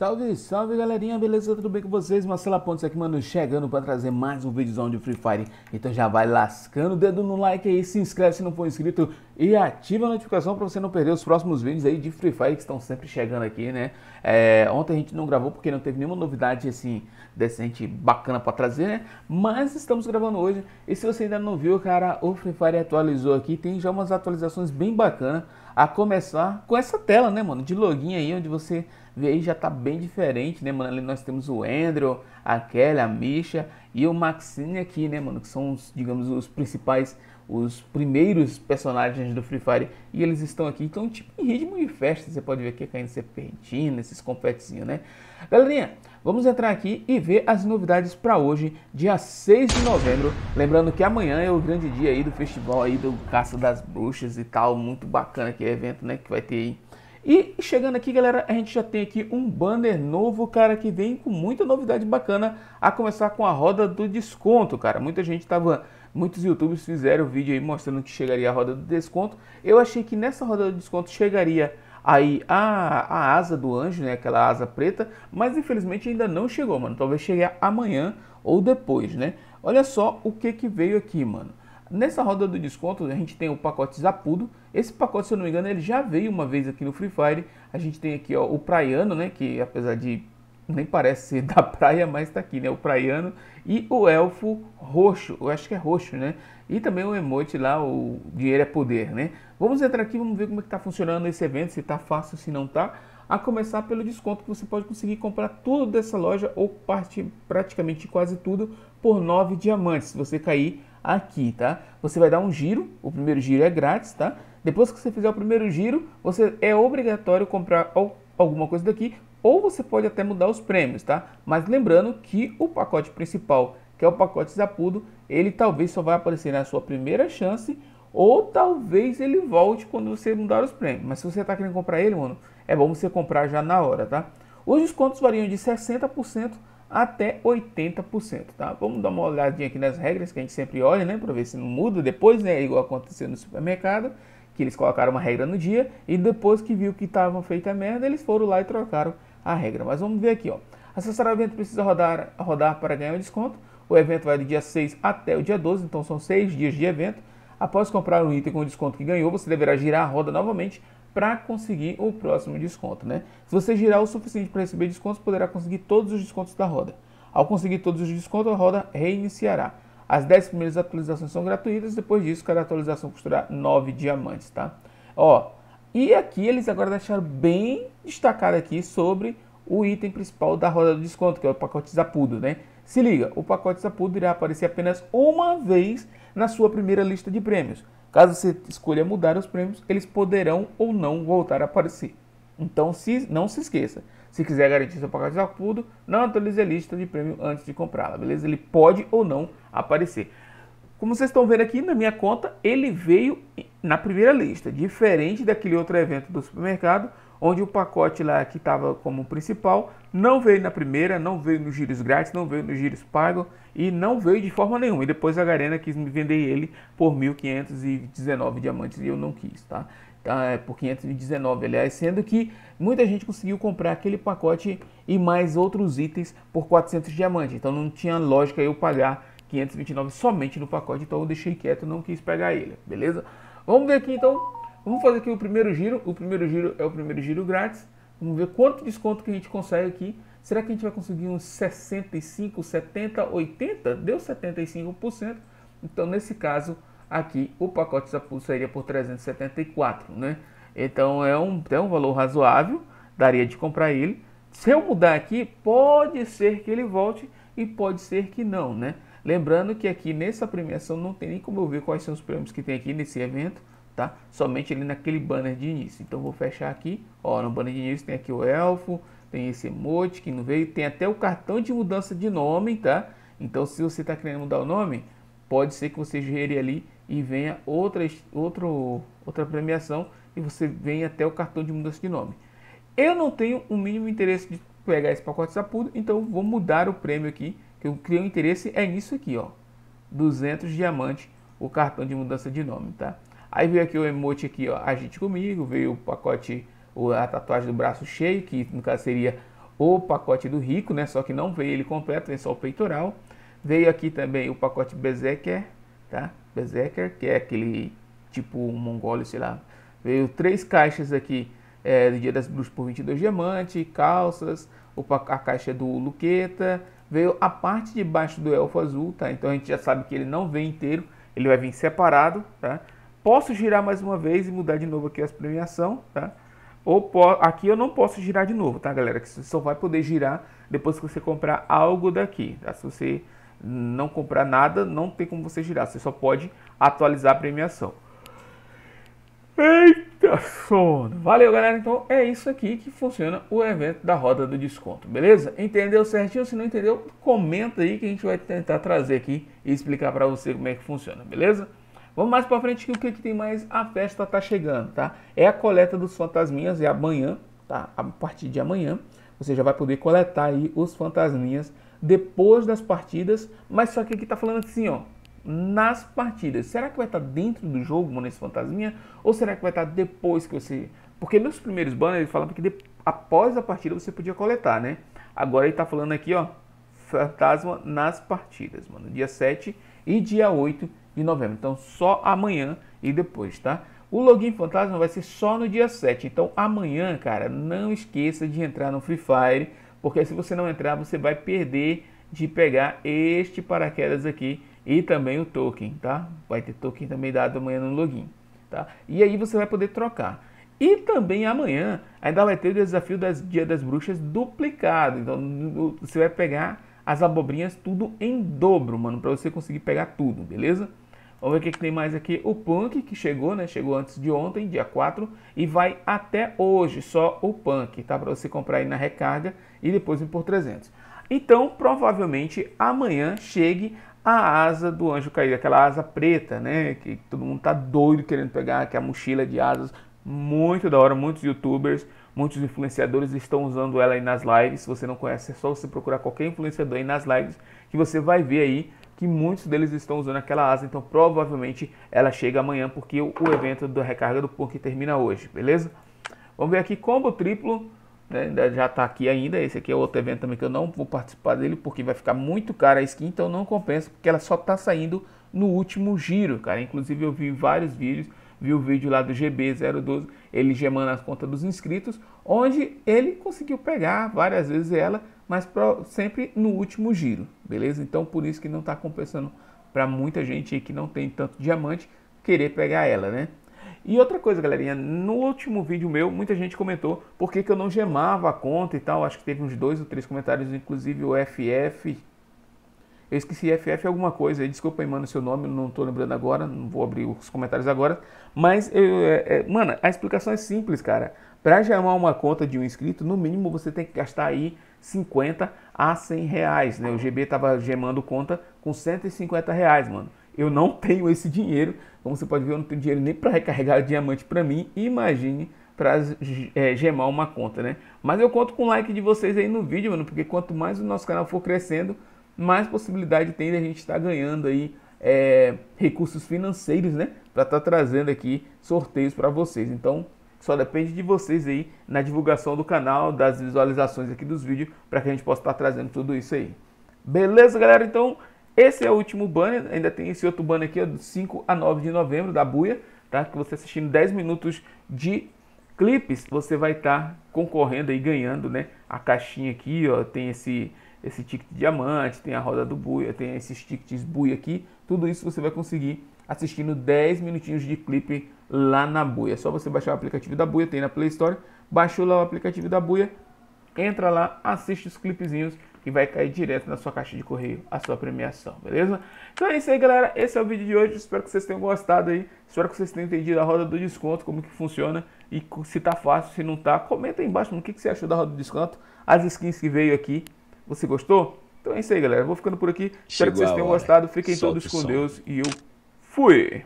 Salve, salve galerinha, beleza? Tudo bem com vocês? Marcela Pontes aqui, mano, chegando para trazer mais um vídeozão de Free Fire. Então já vai lascando o dedo no like aí, se inscreve se não for inscrito e ativa a notificação para você não perder os próximos vídeos aí de Free Fire que estão sempre chegando aqui, né? É, ontem a gente não gravou porque não teve nenhuma novidade assim decente, bacana para trazer, né? Mas estamos gravando hoje e se você ainda não viu, cara, o Free Fire atualizou aqui, tem já umas atualizações bem bacanas a começar com essa tela, né, mano, de login aí onde você e aí já está bem diferente, né, mano? Ali nós temos o Andrew, a Kelly, a Misha e o Maxine aqui, né, mano? Que são, os, digamos, os principais, os primeiros personagens do Free Fire. E eles estão aqui, então, tipo, em ritmo de festa. Você pode ver aqui caindo serpentina, esses confetezinhos, né? Galerinha, vamos entrar aqui e ver as novidades para hoje, dia 6 de novembro. Lembrando que amanhã é o grande dia aí do festival aí do Caça das Bruxas e tal. Muito bacana aquele evento, né, que vai ter aí e chegando aqui, galera, a gente já tem aqui um banner novo, cara, que vem com muita novidade bacana, a começar com a roda do desconto, cara. Muita gente tava, muitos youtubers fizeram vídeo aí mostrando que chegaria a roda do desconto. Eu achei que nessa roda do desconto chegaria aí a, a asa do anjo, né, aquela asa preta, mas infelizmente ainda não chegou, mano. Talvez chegue amanhã ou depois, né? Olha só o que que veio aqui, mano. Nessa roda do desconto, a gente tem o pacote Zapudo, esse pacote, se eu não me engano, ele já veio uma vez aqui no Free Fire. A gente tem aqui ó, o Praiano, né? Que apesar de nem parece ser da praia, mas tá aqui, né? O Praiano e o Elfo Roxo. Eu acho que é roxo, né? E também o emote lá, o Dinheiro é Poder, né? Vamos entrar aqui, vamos ver como é que tá funcionando esse evento, se tá fácil, se não tá. A começar pelo desconto que você pode conseguir comprar tudo dessa loja ou parte praticamente quase tudo por 9 diamantes. Se você cair aqui, tá? Você vai dar um giro, o primeiro giro é grátis, tá? Depois que você fizer o primeiro giro, você é obrigatório comprar alguma coisa daqui ou você pode até mudar os prêmios, tá? Mas lembrando que o pacote principal, que é o pacote Zapudo, ele talvez só vai aparecer na sua primeira chance ou talvez ele volte quando você mudar os prêmios. Mas se você está querendo comprar ele, mano, é bom você comprar já na hora, tá? Os descontos variam de 60% até 80%, tá? Vamos dar uma olhadinha aqui nas regras que a gente sempre olha, né, para ver se não muda depois, né, igual aconteceu no supermercado que eles colocaram uma regra no dia e depois que viu que estavam feita merda, eles foram lá e trocaram a regra. Mas vamos ver aqui, ó. Acessar o evento precisa rodar, rodar para ganhar um desconto. O evento vai do dia 6 até o dia 12, então são 6 dias de evento. Após comprar um item com o desconto que ganhou, você deverá girar a roda novamente para conseguir o próximo desconto, né? Se você girar o suficiente para receber descontos, poderá conseguir todos os descontos da roda. Ao conseguir todos os descontos, a roda reiniciará. As 10 primeiras atualizações são gratuitas, depois disso cada atualização custará 9 diamantes, tá? Ó, e aqui eles agora deixaram bem destacado aqui sobre o item principal da roda do desconto, que é o pacote Zapudo, né? Se liga, o pacote Zapudo irá aparecer apenas uma vez na sua primeira lista de prêmios. Caso você escolha mudar os prêmios, eles poderão ou não voltar a aparecer. Então, se, não se esqueça, se quiser garantir seu pacote de acordo, não atualize a lista de prêmio antes de comprá-la, beleza? Ele pode ou não aparecer. Como vocês estão vendo aqui na minha conta, ele veio na primeira lista, diferente daquele outro evento do supermercado, onde o pacote lá que estava como principal não veio na primeira, não veio nos giros grátis, não veio nos giros pago e não veio de forma nenhuma. E depois a Garena quis me vender ele por 1.519 diamantes e eu não quis, tá? Ah, é, por 519, aliás, sendo que muita gente conseguiu comprar aquele pacote e mais outros itens por 400 diamantes. Então não tinha lógica eu pagar 529 somente no pacote, então eu deixei quieto, não quis pegar ele, beleza? Vamos ver aqui então, vamos fazer aqui o primeiro giro, o primeiro giro é o primeiro giro grátis, vamos ver quanto desconto que a gente consegue aqui. Será que a gente vai conseguir uns 65, 70, 80? Deu 75%, então nesse caso aqui o pacote Saputo seria por 374, né? Então é um, é um valor razoável, daria de comprar ele. Se eu mudar aqui, pode ser que ele volte e pode ser que não, né? Lembrando que aqui nessa premiação não tem nem como eu ver quais são os prêmios que tem aqui nesse evento, tá? Somente ali naquele banner de início. Então vou fechar aqui, ó, no banner de início tem aqui o elfo, tem esse emote que não veio, tem até o cartão de mudança de nome, tá? Então se você está querendo mudar o nome, pode ser que você gere ali e venha outra, outro, outra premiação e você venha até o cartão de mudança de nome. Eu não tenho o mínimo interesse de pegar esse pacote sapudo, então vou mudar o prêmio aqui, que eu criei um interesse é nisso aqui, ó. 200 diamantes, o cartão de mudança de nome, tá? Aí veio aqui o emote aqui, ó, agite comigo, veio o pacote, a tatuagem do braço cheio, que no caso seria o pacote do rico, né? Só que não veio ele completo, vem só o peitoral. Veio aqui também o pacote Bezeker, tá? Berserker, que é aquele tipo mongólio, sei lá. Veio três caixas aqui é, do Dia das Bruxas por 22 diamante, calças, a caixa do Luqueta, veio a parte de baixo do Elfo Azul, tá? Então a gente já sabe que ele não vem inteiro, ele vai vir separado, tá? Posso girar mais uma vez e mudar de novo aqui as premiação, tá? Ou aqui eu não posso girar de novo, tá, galera? Que você só vai poder girar depois que você comprar algo daqui, tá? Se você não comprar nada, não tem como você girar. Você só pode atualizar a premiação. Eita sono! Valeu, galera. Então é isso aqui que funciona o evento da roda do desconto, beleza? Entendeu certinho? Se não entendeu, comenta aí que a gente vai tentar trazer aqui e explicar para você como é que funciona, beleza? Vamos mais para frente que o que, que tem mais? A festa tá chegando, tá? É a coleta dos fantasminhas, é amanhã, tá? A partir de amanhã. Você já vai poder coletar aí os fantasminhas depois das partidas, mas só que aqui está falando assim, ó, nas partidas. Será que vai estar tá dentro do jogo, mano, esse fantasminha? Ou será que vai estar tá depois que você... Porque nos primeiros banners ele falava que de... após a partida você podia coletar, né? Agora ele está falando aqui, ó, fantasma nas partidas, mano. Dia 7 e dia 8 de novembro. Então só amanhã e depois, tá? O login fantasma vai ser só no dia 7. Então amanhã, cara, não esqueça de entrar no Free Fire, porque se você não entrar, você vai perder de pegar este paraquedas aqui e também o token, tá? Vai ter token também dado amanhã no login, tá? E aí você vai poder trocar. E também amanhã ainda vai ter o desafio das Dia das Bruxas duplicado. Então você vai pegar as abobrinhas tudo em dobro, mano, para você conseguir pegar tudo, beleza? Vamos ver o que, é que, tem mais aqui. O Punk, que chegou, né? Chegou antes de ontem, dia 4, e vai até hoje, só o Punk, tá? Para você comprar aí na recarga e depois vir por 300. Então, provavelmente amanhã chegue a asa do anjo caído, aquela asa preta, né? Que todo mundo tá doido querendo pegar, que é a mochila de asas. Muito da hora, muitos youtubers, muitos influenciadores estão usando ela aí nas lives. Se você não conhece, é só você procurar qualquer influenciador aí nas lives que você vai ver aí que muitos deles estão usando aquela asa, então provavelmente ela chega amanhã, porque o evento da recarga do Punk termina hoje, beleza? Vamos ver aqui combo triplo, né? já está aqui ainda, esse aqui é outro evento também que eu não vou participar dele, porque vai ficar muito cara a skin, então não compensa, porque ela só está saindo no último giro, cara. Inclusive eu vi vários vídeos, vi o vídeo lá do GB012, ele gemando as contas dos inscritos, onde ele conseguiu pegar várias vezes ela, mas sempre no último giro, beleza? Então por isso que não está compensando para muita gente que não tem tanto diamante querer pegar ela, né? E outra coisa, galerinha, no último vídeo meu, muita gente comentou por que, que eu não gemava a conta e tal. Acho que teve uns dois ou três comentários, inclusive o FF. Eu esqueci FF alguma coisa aí, desculpa aí, mano, seu nome, não tô lembrando agora, não vou abrir os comentários agora. Mas, eu, é, é, mano, a explicação é simples, cara. Para gemar uma conta de um inscrito, no mínimo você tem que gastar aí 50 a 100 reais, né? O GB tava gemando conta com 150 reais, mano. Eu não tenho esse dinheiro, como você pode ver, eu não tenho dinheiro nem para recarregar diamante para mim. Imagine para é, gemar uma conta, né? Mas eu conto com o like de vocês aí no vídeo, mano, porque quanto mais o nosso canal for crescendo, mais possibilidade tem de a gente estar tá ganhando aí é, recursos financeiros, né? Para estar tá trazendo aqui sorteios para vocês. Então, só depende de vocês aí na divulgação do canal, das visualizações aqui dos vídeos, para que a gente possa estar tá trazendo tudo isso aí. Beleza, galera? Então, esse é o último banner. Ainda tem esse outro banner aqui, ó, do 5 a 9 de novembro, da Buia, tá? Que você assistindo 10 minutos de clipes, você vai estar tá concorrendo e ganhando, né? A caixinha aqui, ó, tem esse esse ticket diamante, tem a roda do buia, tem esses tickets buia aqui. Tudo isso você vai conseguir assistindo 10 minutinhos de clipe lá na buia. É só você baixar o aplicativo da buia, tem na Play Store. Baixou lá o aplicativo da buia, entra lá, assiste os clipezinhos e vai cair direto na sua caixa de correio a sua premiação, beleza? Então é isso aí, galera. Esse é o vídeo de hoje. Espero que vocês tenham gostado aí. Espero que vocês tenham entendido a roda do desconto, como que funciona e se tá fácil, se não tá. Comenta aí embaixo no que, que você achou da roda do desconto, as skins que veio aqui você gostou? Então é isso aí, galera. Eu vou ficando por aqui. Chegou Espero que vocês tenham hora. gostado. Fiquem Solta todos com Deus e eu fui!